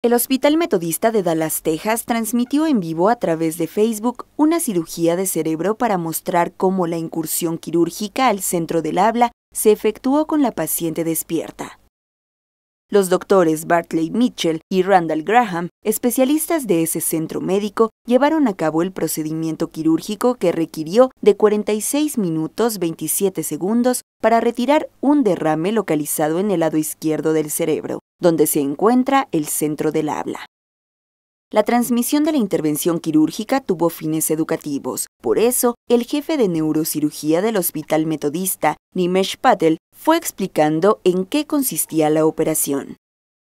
El Hospital Metodista de Dallas, Texas, transmitió en vivo a través de Facebook una cirugía de cerebro para mostrar cómo la incursión quirúrgica al centro del habla se efectuó con la paciente despierta. Los doctores Bartley Mitchell y Randall Graham, especialistas de ese centro médico, llevaron a cabo el procedimiento quirúrgico que requirió de 46 minutos 27 segundos para retirar un derrame localizado en el lado izquierdo del cerebro donde se encuentra el centro del habla. La transmisión de la intervención quirúrgica tuvo fines educativos. Por eso, el jefe de neurocirugía del Hospital Metodista, Nimesh Patel, fue explicando en qué consistía la operación.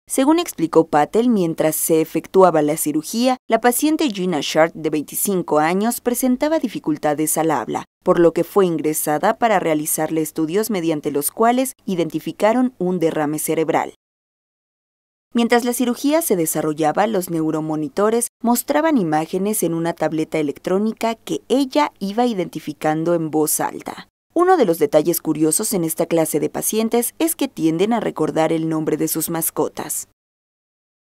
Según explicó Patel, mientras se efectuaba la cirugía, la paciente Gina Shard, de 25 años, presentaba dificultades al habla, por lo que fue ingresada para realizarle estudios mediante los cuales identificaron un derrame cerebral. Mientras la cirugía se desarrollaba, los neuromonitores mostraban imágenes en una tableta electrónica que ella iba identificando en voz alta. Uno de los detalles curiosos en esta clase de pacientes es que tienden a recordar el nombre de sus mascotas.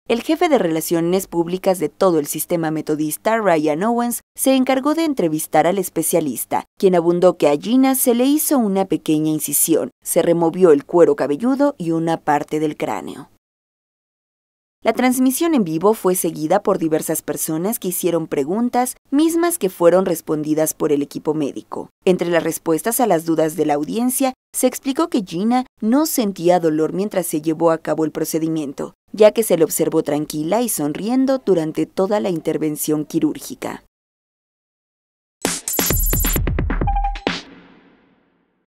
El jefe de relaciones públicas de todo el sistema metodista, Ryan Owens, se encargó de entrevistar al especialista, quien abundó que a Gina se le hizo una pequeña incisión, se removió el cuero cabelludo y una parte del cráneo. La transmisión en vivo fue seguida por diversas personas que hicieron preguntas, mismas que fueron respondidas por el equipo médico. Entre las respuestas a las dudas de la audiencia, se explicó que Gina no sentía dolor mientras se llevó a cabo el procedimiento, ya que se le observó tranquila y sonriendo durante toda la intervención quirúrgica.